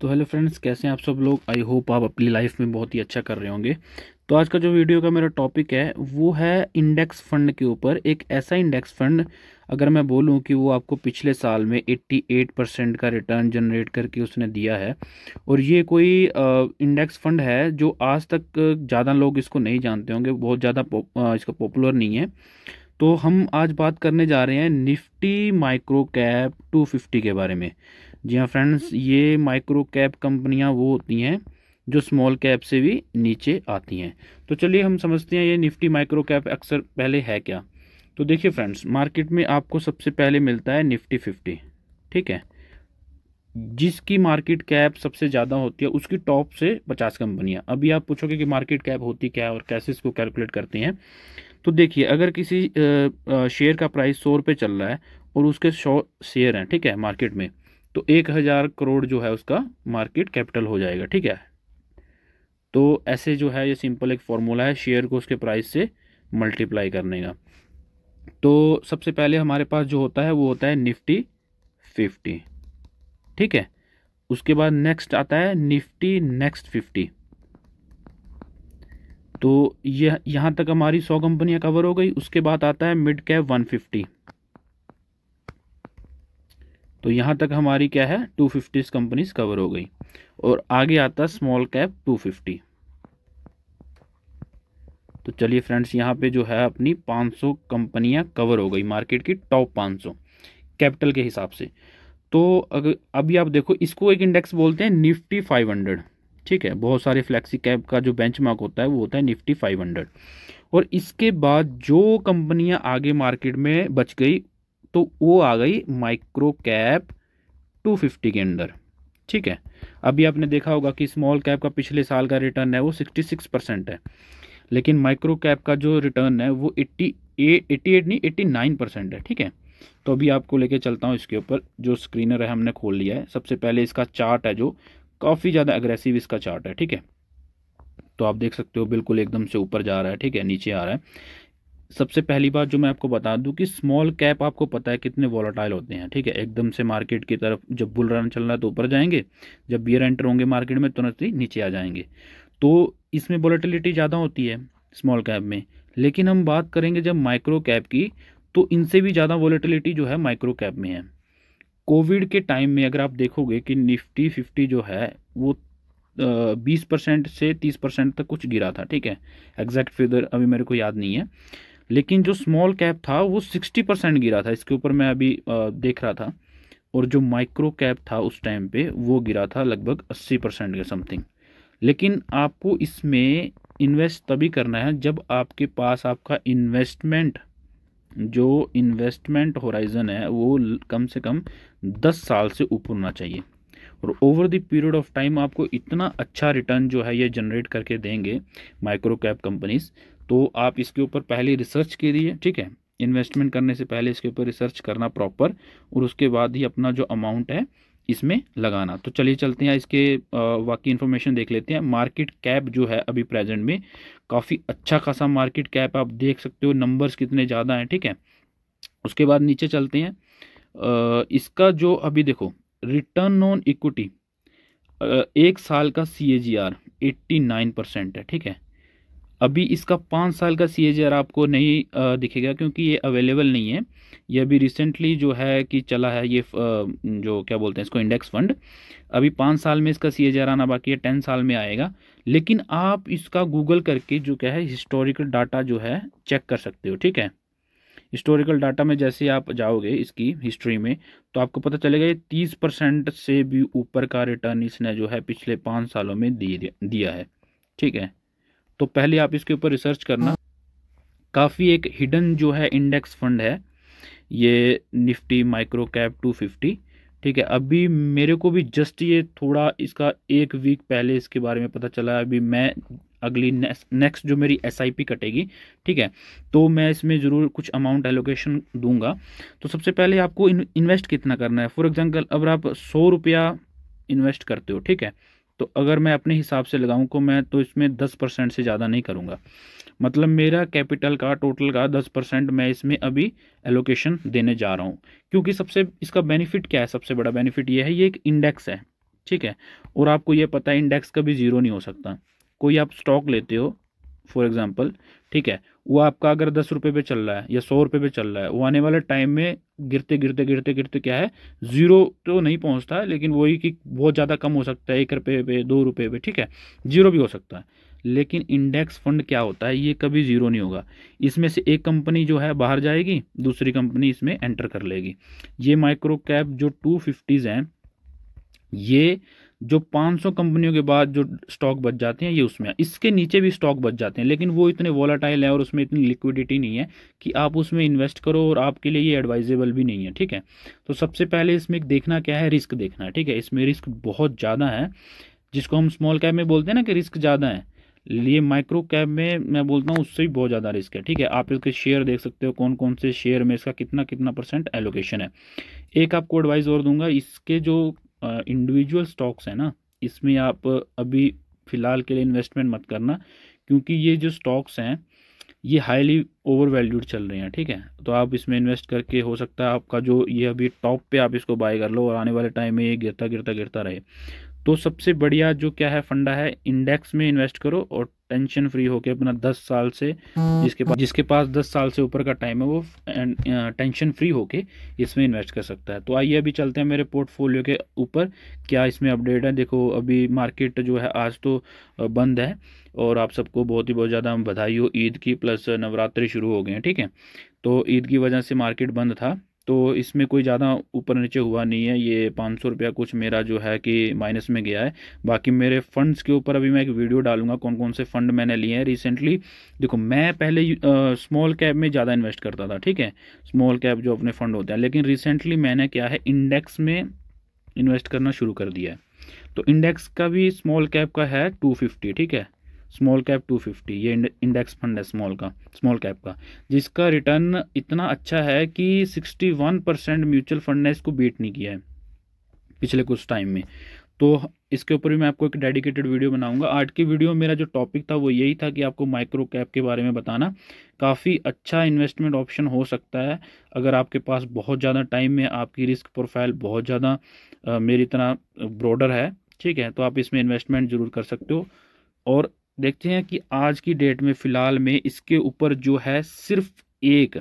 तो hello friends कैसे हैं आप सब लोग आई होप आप अपनी लाइफ में बहुत ही अच्छा कर रहे होंगे तो आज का जो वीडियो का मेरा टॉपिक है वो है इंडेक्स फंड के ऊपर एक ऐसा इंडेक्स फंड अगर मैं बोलूं कि वो आपको पिछले साल में 88 परसेंट का रिटर्न जनरेट करके उसने दिया है और ये कोई इंडेक्स फंड है जो आज तक ज़्यादा लोग इसको नहीं जानते होंगे बहुत ज़्यादा इसका पॉपुलर नहीं है तो हम आज बात करने जा रहे हैं निफ्टी माइक्रो कैप टू के बारे में जी हाँ फ्रेंड्स ये माइक्रो कैप कंपनियाँ वो होती हैं जो स्मॉल कैप से भी नीचे आती हैं तो चलिए हम समझते हैं ये निफ्टी माइक्रो कैप अक्सर पहले है क्या तो देखिए फ्रेंड्स मार्केट में आपको सबसे पहले मिलता है निफ्टी फिफ्टी ठीक है जिसकी मार्केट कैप सबसे ज़्यादा होती है उसकी टॉप से पचास कंपनियाँ अभी आप पूछोगे कि मार्केट कैप होती क्या है और कैसे इसको कैलकुलेट करते हैं तो देखिए अगर किसी शेयर का प्राइस सौ रुपये चल रहा है और उसके सौ शेयर हैं ठीक है मार्केट में तो एक हज़ार करोड़ जो है उसका मार्केट कैपिटल हो जाएगा ठीक है तो ऐसे जो है ये सिंपल एक फॉर्मूला है शेयर को उसके प्राइस से मल्टीप्लाई करने का तो सबसे पहले हमारे पास जो होता है वो होता है निफ्टी फिफ्टी ठीक है उसके बाद नेक्स्ट आता है निफ्टी नेक्स्ट फिफ्टी तो यह यहाँ तक हमारी सौ कंपनियाँ कवर हो गई उसके बाद आता है मिड कैप वन फिफ्टी तो यहाँ तक हमारी क्या है टू फिफ्टी कंपनीज कवर हो गई और आगे आता स्मॉल कैप टू फिफ्टी तो चलिए फ्रेंड्स यहाँ पे जो है अपनी 500 कंपनियाँ कवर हो गई मार्केट की टॉप 500 कैपिटल के हिसाब से तो अगर अभी आप देखो इसको एक इंडेक्स बोलते हैं निफ्टी 500 ठीक है बहुत सारे फ्लैक्सी कैप का जो बेंचमार्क होता है वो होता है निफ्टी 500 और इसके बाद जो कंपनियां आगे मार्केट में बच गई तो वो आ गई माइक्रो कैप 250 के अंदर ठीक है अभी आपने देखा होगा कि स्मॉल कैप का पिछले साल का रिटर्न है वो 66 परसेंट है लेकिन माइक्रो कैप का जो रिटर्न है वो 88 एट नहीं 89 परसेंट है ठीक है तो अभी आपको लेके चलता हूँ इसके ऊपर जो स्क्रीनर है हमने खोल लिया है सबसे पहले इसका चार्ट है जो काफ़ी ज़्यादा अग्रेसिव इसका चार्ट है ठीक है तो आप देख सकते हो बिल्कुल एकदम से ऊपर जा रहा है ठीक है नीचे आ रहा है सबसे पहली बात जो मैं आपको बता दूं कि स्मॉल कैप आपको पता है कितने वॉलोटाइल होते हैं ठीक है एकदम से मार्केट की तरफ जब बुल रन चल रहा है तो ऊपर जाएंगे जब बियर एंटर होंगे मार्केट में तुरंत ही नीचे आ जाएंगे तो इसमें वॉलेटिलिटी ज़्यादा होती है स्मॉल कैप में लेकिन हम बात करेंगे जब माइक्रो कैप की तो इनसे भी ज़्यादा वॉलेटिलिटी जो है माइक्रो कैप में है कोविड के टाइम में अगर आप देखोगे कि निफ्टी फिफ्टी जो है वो बीस परसेंट से तीस परसेंट तक कुछ गिरा था ठीक है एग्जैक्ट फिगर अभी मेरे को याद नहीं है लेकिन जो स्मॉल कैप था वो सिक्सटी परसेंट गिरा था इसके ऊपर मैं अभी देख रहा था और जो माइक्रो कैप था उस टाइम पे वो गिरा था लगभग अस्सी परसेंट के समथिंग लेकिन आपको इसमें इन्वेस्ट तभी करना है जब आपके पास आपका इन्वेस्टमेंट जो इन्वेस्टमेंट होराइज़न है वो कम से कम दस साल से ऊपर होना चाहिए और over the period of time आपको इतना अच्छा रिटर्न जो है ये जनरेट करके देंगे माइक्रो कैप कंपनीज तो आप इसके ऊपर पहले रिसर्च लिए ठीक है इन्वेस्टमेंट करने से पहले इसके ऊपर रिसर्च करना प्रॉपर और उसके बाद ही अपना जो अमाउंट है इसमें लगाना तो चलिए चलते हैं इसके बाकी इन्फॉर्मेशन देख लेते हैं मार्केट कैप जो है अभी प्रेजेंट में काफ़ी अच्छा खासा मार्केट कैप आप देख सकते हो नंबर्स कितने ज़्यादा हैं ठीक है उसके बाद नीचे चलते हैं इसका जो अभी देखो रिटर्न ऑन इक्विटी एक साल का C A G R eighty nine percent है ठीक है अभी इसका पाँच साल का सी आपको नहीं दिखेगा क्योंकि ये अवेलेबल नहीं है ये अभी रिसेंटली जो है कि चला है ये जो क्या बोलते हैं इसको इंडेक्स फंड अभी पाँच साल में इसका सी आना बाकी है टेन साल में आएगा लेकिन आप इसका गूगल करके जो क्या है हिस्टोरिकल डाटा जो है चेक कर सकते हो ठीक है हिस्टोरिकल डाटा में जैसे आप जाओगे इसकी हिस्ट्री में तो आपको पता चलेगा ये तीस परसेंट से भी ऊपर का रिटर्न इसने जो है पिछले पाँच सालों में दिया है ठीक है तो पहले आप इसके ऊपर रिसर्च करना काफ़ी एक हिडन जो है इंडेक्स फंड है ये Nifty micro cap two fifty ठीक है अभी मेरे को भी जस्ट ये थोड़ा इसका एक वीक पहले इसके बारे में पता चला अभी मैं अगली नेक्स्ट जो मेरी एस कटेगी ठीक है तो मैं इसमें ज़रूर कुछ अमाउंट एलोकेशन दूंगा तो सबसे पहले आपको इन्वेस्ट कितना करना है फॉर एग्जांपल अगर आप सौ रुपया इन्वेस्ट करते हो ठीक है तो अगर मैं अपने हिसाब से लगाऊं को मैं तो इसमें दस परसेंट से ज़्यादा नहीं करूँगा मतलब मेरा कैपिटल का टोटल का दस परसेंट मैं इसमें अभी एलोकेशन देने जा रहा हूँ क्योंकि सबसे इसका बेनिफिट क्या है सबसे बड़ा बेनिफिट ये है ये एक इंडेक्स है ठीक है और आपको ये पता है इंडेक्स कभी ज़ीरो नहीं हो सकता कोई आप स्टॉक लेते हो फॉर एग्ज़ाम्पल ठीक है वो आपका अगर दस रुपये पे चल रहा है या सौ रुपये पे चल रहा है वो आने वाले टाइम में गिरते गिरते गिरते गिरते क्या है जीरो तो नहीं पहुंचता है लेकिन वही कि बहुत ज़्यादा कम हो सकता है एक रुपये पे दो रुपये पे ठीक है जीरो भी हो सकता है लेकिन इंडेक्स फंड क्या होता है ये कभी जीरो नहीं होगा इसमें से एक कंपनी जो है बाहर जाएगी दूसरी कंपनी इसमें एंटर कर लेगी ये माइक्रो कैप जो टू फिफ्टीज़ हैं ये जो 500 कंपनियों के बाद जो स्टॉक बच जाते हैं ये उसमें है। इसके नीचे भी स्टॉक बच जाते हैं लेकिन वो इतने वॉलाटाइल है और उसमें इतनी लिक्विडिटी नहीं है कि आप उसमें इन्वेस्ट करो और आपके लिए ये एडवाइजेबल भी नहीं है ठीक है तो सबसे पहले इसमें देखना क्या है रिस्क देखना है ठीक है इसमें रिस्क बहुत ज़्यादा है जिसको हम स्मॉल कैप में बोलते हैं ना कि रिस्क ज़्यादा है लिए माइक्रो कैप में मैं बोलता हूँ उससे भी बहुत ज़्यादा रिस्क है ठीक है आप इसके शेयर देख सकते हो कौन कौन से शेयर में इसका कितना कितना परसेंट एलोकेशन है एक आपको एडवाइस और दूंगा इसके जो इंडिविजुअल स्टॉक्स है ना इसमें आप अभी फ़िलहाल के लिए इन्वेस्टमेंट मत करना क्योंकि ये जो स्टॉक्स हैं ये हाईली ओवर वैल्यूड चल रहे हैं ठीक है तो आप इसमें इन्वेस्ट करके हो सकता है आपका जो ये अभी टॉप पे आप इसको बाय कर लो और आने वाले टाइम में ये गिरता गिरता गिरता रहे तो सबसे बढ़िया जो क्या है फंडा है इंडेक्स में इन्वेस्ट करो और टेंशन फ्री होके अपना दस साल से हम्म। जिसके पास जिसके पास दस साल से ऊपर का टाइम है वो टेंशन फ्री होके इसमें इन्वेस्ट कर सकता है तो आइए अभी चलते हैं मेरे पोर्टफोलियो के ऊपर क्या इसमें अपडेट है देखो अभी मार्केट जो है आज तो बंद है और आप सबको बहुत ही बहुत ज़्यादा बधाई हो ईद की प्लस नवरात्रि शुरू हो गए हैं ठीक है तो ईद की वजह से मार्केट बंद था तो इसमें कोई ज़्यादा ऊपर नीचे हुआ नहीं है ये पाँच सौ रुपया कुछ मेरा जो है कि माइनस में गया है बाकी मेरे फंड्स के ऊपर अभी मैं एक वीडियो डालूंगा कौन कौन से फंड मैंने लिए हैं रिसेंटली देखो मैं पहले स्मॉल कैप में ज़्यादा इन्वेस्ट करता था ठीक है स्मॉल कैप जो अपने फंड होते हैं लेकिन रिसेंटली मैंने क्या है इंडेक्स में इन्वेस्ट करना शुरू कर दिया है तो इंडेक्स का भी स्मॉल कैप का है टू फिफ्टी ठीक है स्मॉल कैप 250 ये इंडेक्स फंड है स्मॉल का स्मॉल कैप का जिसका रिटर्न इतना अच्छा है कि 61 परसेंट म्यूचुअल फंड ने इसको बीट नहीं किया है पिछले कुछ टाइम में तो इसके ऊपर भी मैं आपको एक डेडिकेटेड वीडियो बनाऊंगा आज की वीडियो में मेरा जो टॉपिक था वो यही था कि आपको माइक्रो कैप के बारे में बताना काफ़ी अच्छा इन्वेस्टमेंट ऑप्शन हो सकता है अगर आपके पास बहुत ज़्यादा टाइम है आपकी रिस्क प्रोफाइल बहुत ज़्यादा मेरी तरह ब्रॉडर है ठीक है तो आप इसमें इन्वेस्टमेंट ज़रूर कर सकते हो और देखते हैं कि आज की डेट में फ़िलहाल में इसके ऊपर जो है सिर्फ एक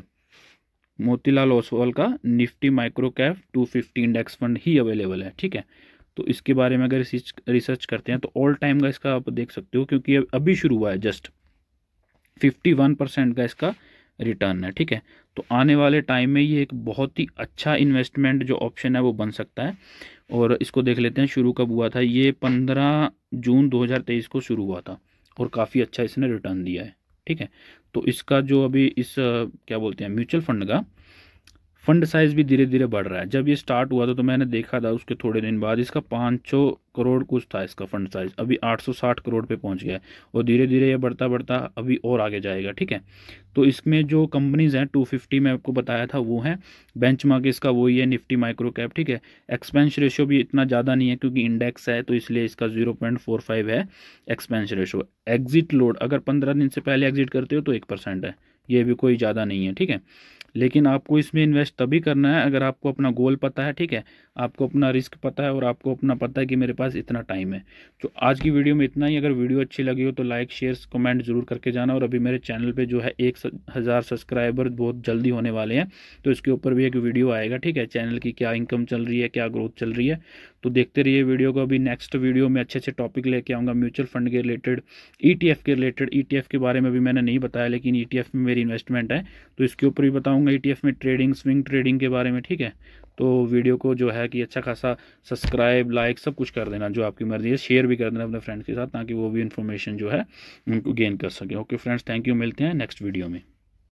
मोतीलाल ओसवाल का Nifty micro cap two fifty index fund ही अवेलेबल है ठीक है तो इसके बारे में अगर रिसर्च करते हैं तो ऑल टाइम का इसका आप देख सकते हो क्योंकि अभी शुरू हुआ है जस्ट फिफ्टी वन परसेंट का इसका रिटर्न है ठीक है तो आने वाले टाइम में ये एक बहुत ही अच्छा इन्वेस्टमेंट जो ऑप्शन है वो बन सकता है और इसको देख लेते हैं शुरू कब हुआ था ये पंद्रह जून दो को शुरू हुआ था और काफ़ी अच्छा इसने रिटर्न दिया है ठीक है तो इसका जो अभी इस क्या बोलते हैं म्यूचुअल फंड का फंड साइज भी धीरे धीरे बढ़ रहा है जब ये स्टार्ट हुआ था तो मैंने देखा था उसके थोड़े दिन बाद इसका पाँच सौ करोड़ कुछ था इसका फंड साइज अभी 860 करोड़ पे पहुंच गया है और धीरे धीरे ये बढ़ता बढ़ता अभी और आगे जाएगा ठीक है तो इसमें जो कंपनीज़ हैं 250 में आपको बताया था वो हैं बेंच इसका वही है निफ्टी माइक्रो कैप ठीक है एक्सपेंस रेशो भी इतना ज़्यादा नहीं है क्योंकि इंडेक्स है तो इसलिए इसका जीरो है एक्सपेंस रेशो एग्जिट लोड अगर पंद्रह दिन से पहले एग्जिट करते हो तो एक परसेंट है ये भी कोई ज़्यादा नहीं है ठीक है लेकिन आपको इसमें इन्वेस्ट तभी करना है अगर आपको अपना गोल पता है ठीक है आपको अपना रिस्क पता है और आपको अपना पता है कि मेरे पास इतना टाइम है तो आज की वीडियो में इतना ही अगर वीडियो अच्छी लगी हो तो लाइक शेयर कमेंट ज़रूर करके जाना और अभी मेरे चैनल पर जो है एक हज़ार सब्सक्राइबर बहुत जल्दी होने वाले हैं तो इसके ऊपर भी एक वीडियो आएगा ठीक है चैनल की क्या इनकम चल रही है क्या ग्रोथ चल रही है तो देखते रहिए वीडियो को अभी नेक्स्ट वीडियो में अच्छे अच्छे टॉपिक लेके आऊँगा म्यूचुअल फंड के रिलेटेड ई e के रिलेटेड ई e के बारे में भी मैंने नहीं बताया लेकिन ई e में मेरी इन्वेस्टमेंट है तो इसके ऊपर भी बताऊँगा ई में ट्रेडिंग स्विंग ट्रेडिंग के बारे में ठीक है तो वीडियो को जो है कि अच्छा खासा सब्सक्राइब लाइक सब कुछ कर देना जो आपकी मर्ज़ी है शेयर भी कर देना अपने फ्रेंड्स के साथ ताकि वो भी इन्फॉर्मेशन जो है उनको गेन कर सके ओके फ्रेंड्स थैंक यू मिलते हैं नेक्स्ट वीडियो में